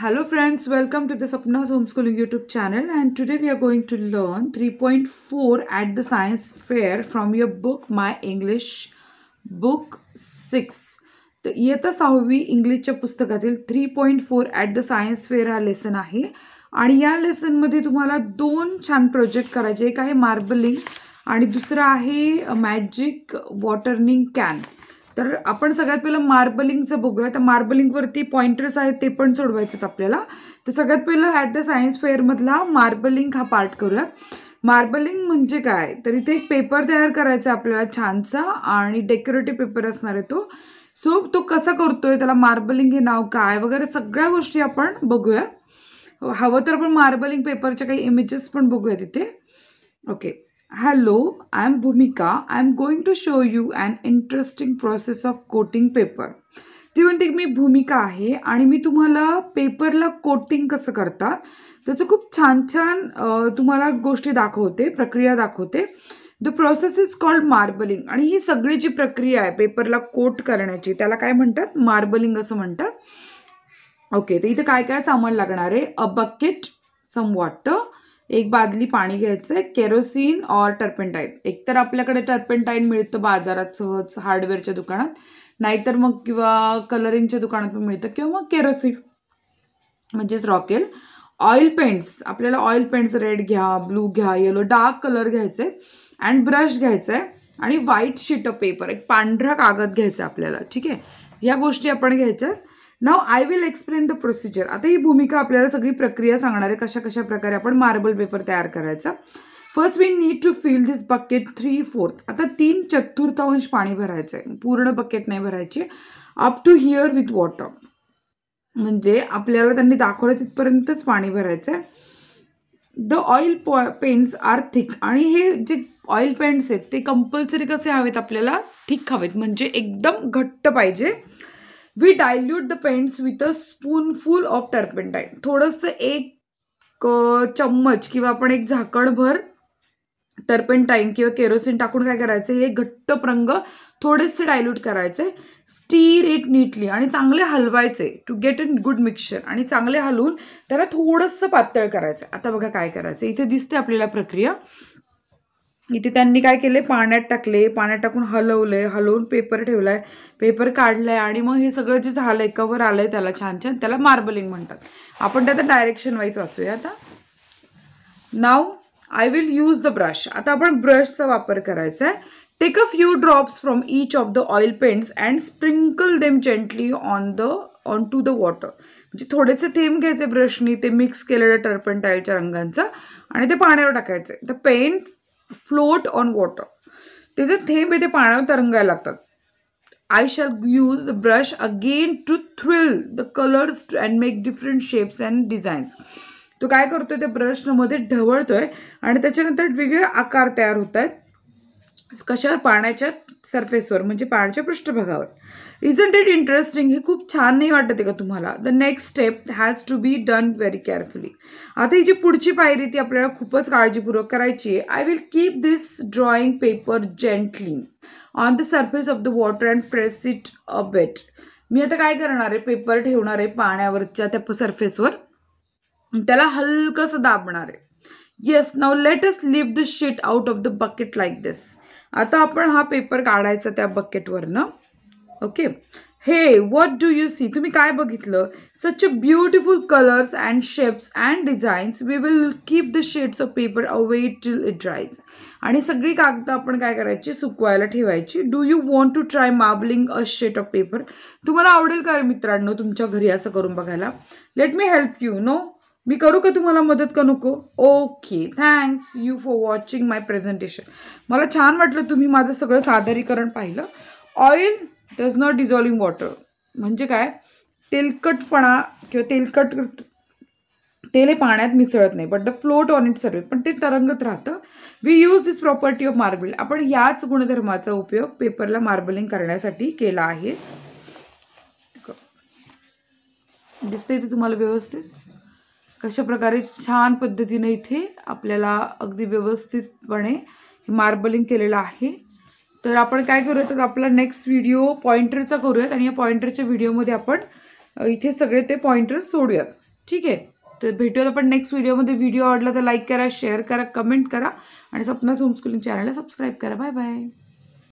Hello friends, welcome to the Sapna's Homeschooling YouTube channel and today we are going to learn 3.4 at the science fair from your book My English Book 6. तर इयत्ता सहावी English पुस्तकातील three 3.4 at the science fair fair हा lesson आहे आणि या लेसनमध्ये तुम्हाला दोन छान प्रोजेक्ट करायचे एक आहे मार्बलिंग आणि दुसरं आहे मॅजिक वॉटर्निंग कॅन तर आपण सगळ्यात पहिलं मार्बलिंगचं बघूया तर मार्बलिंगवरती पॉइंटर्स आहेत ते पण सोडवायचं आहेत आपल्याला तर सगळ्यात पहिलं ॲट द सायन्स फेअरमधला मार्बलिंग हा पार्ट करूया मार्बलिंग म्हणजे काय तर इथे एक पेपर तयार करायचा आपल्याला छानसा आणि डेकोरेटिव्ह पेपर असणार आहे तो सो तो कसा करतोय त्याला मार्बलिंग हे नाव काय वगैरे सगळ्या गोष्टी आपण बघूया हवं तर आपण मार्बलिंग पेपरच्या काही इमेजेस पण बघूया तिथे okay hello I am Bhumika I am going to show you an interesting process of coating paper ती म्हणते मी भूमिका आहे आणि मी तुम्हाला पेपरला कोटिंग कसं करतात त्याचं खूप छान छान तुम्हाला गोष्टी दाखवते प्रक्रिया दाखवते the process is called marbling आणि ही सगळी जी प्रक्रिया आहे पेपरला कोट करण्याची त्याला काय म्हणतात मार्बलिंग असं म्हणतात ओके तर इथं काय काय सामान लागणार आहे अ बकेट सम वॉटर एक बादली पाणी घ्यायचं आहे केरोसिन और टर्पेंटाईन एकतर आपल्याकडे टर्पेंटाईन मिळतं बाजारात सहज हार्डवेअरच्या दुकानात नाहीतर मग किंवा कलरिंगच्या दुकानात पण मिळतं किंवा मग केरोसिन म्हणजेच रॉकेल ऑइल पेंट्स आपल्याला ऑइल पेंट्स रेड घ्या ब्लू घ्या येलो डार्क कलर घ्यायचे आहे अँड ब्रश घ्यायचं आहे आणि व्हाईट शीट ऑफ पेपर एक पांढरा कागद घ्यायचा आपल्याला ठीक आहे ह्या गोष्टी आपण घ्यायच्या now I will explain the procedure आता ही भूमिका आपल्याला सगळी प्रक्रिया सांगणार आहे कशा कशा प्रकारे आपण मार्बल पेपर तयार करायचा first we need to fill this bucket three fourth आता तीन चतुर्थांश पाणी भरायचं आहे पूर्ण बकेट नाही भरायची up to here with water म्हणजे आपल्याला त्यांनी दाखवलं तिथपर्यंतच पाणी भरायचं आहे द ऑइल पॉ पेंट्स आर थिक आणि हे जे ऑइल पेंट्स आहेत ते कंपल्सरी कसे हवेत आपल्याला ठीक हवेत म्हणजे एकदम घट्ट पाहिजे we dilute the paints with a spoonful of turpentine थोडंसं एक चम्मच किंवा आपण एक भर टर्पेंटाईन किंवा केरोसिन टाकून काय करायचं हे घट्ट प्रंग थोडेसे डायल्यूट करायचे स्टीर इट नीटली आणि चांगले हलवायचे to get in good mixture आणि चांगले हलवून त्याला थोडंसं पातळ करायचं आता बघा काय करायचं इथे दिसते आपल्याला प्रक्रिया इथे त्यांनी काय केले पाण्यात टाकले पाण्यात टाकून हलवलंय हलवून पेपर ठेवलाय पेपर काढलाय आणि मग हे सगळं जे झालंय कव्हर आलंय त्याला छान छान त्याला मार्बलिंग म्हणतात आपण त्यात डायरेक्शन वाईज वाचूया आता now I will use the brush आता आपण ब्रशचा वापर करायचा आहे take a few drops from each of the oil paints and sprinkle them gently on the on to the water म्हणजे थोडेसे थेंब घ्यायचे ब्रशनी ते मिक्स केलेलं टाईलच्या रंगांचं आणि ते पाण्यावर टाकायचे the paint float on water त्याचे थेंब येथे पाण्यावर तरंगायला लागतात I shall use the brush again to thrill the colours to and make different shapes and designs तो काय करतोय त्या ब्रशमध्ये ढवळतोय आणि त्याच्यानंतर वेगळे आकार तयार होत आहेत कशावर पाण्याच्या सरफेसवर म्हणजे पाण्याच्या पृष्ठभागावर इजंट इट इंटरेस्टिंग हे खूप छान नाही वाटत आहे का तुम्हाला the next step has to be done very carefully आता ही जी पुढची पायरी ती आपल्याला खूपच काळजीपूर्वक करायची आहे I will keep this drawing paper gently on the surface of the water and press it a bit मी आता काय करणार आहे पेपर ठेवणार आहे पाण्यावरच्या त्या सरफेसवर त्याला हलकंसं दाबणार आहे yes now let us leave the sheet out of the bucket like this आता आपण हा पेपर काढायचा त्या बकेटवरनं ओके हे वॉट डू यू सी तुम्ही काय बघितलं such a beautiful colours and shapes and designs we will keep the shades of paper away till it dries आणि सगळी कागदं आपण काय करायची सुकवायला ठेवायची do you want to try marbling a sheet of paper तुम्हाला आवडेल का मित्रांनो तुमच्या घरी असं करून बघायला let me help you no मी करू का तुम्हाला मदत का नको okay thanks you for watching my presentation मला छान वाटलं तुम्ही माझं सगळं सादरीकरण पाहिलं oil does not dissolve in water म्हणजे काय तेलकटपणा किंवा तेलकट तेल पाण्यात मिसळत नाही but the float on it सर्वे पण ते तरंगत राहतं we use this property of marble आपण याच गुणधर्माचा उपयोग पेपरला मार्बलिंग करण्यासाठी केला आहे दिसते ते तुम्हाला व्यवस्थित कशा प्रकारे छान पद्धतीने इथे आपल्याला अगदी व्यवस्थितपणे मार्बलिंग केलेलं आहे तर आपण काय करूयात तर आपला नेक्स्ट व्हिडिओ पॉइंटरचा करूयात आणि या पॉइंटरच्या व्हिडिओमध्ये आपण इथे सगळे ते पॉइंटर्स सोडूयात ठीक आहे तर भेटूयात आपण नेक्स्ट व्हिडिओमध्ये व्हिडिओ आवडला तर लाईक करा शेअर करा कमेंट करा आणि स्वप्न होमस्कुलिंग चॅनलला सबस्क्राईब करा बाय बाय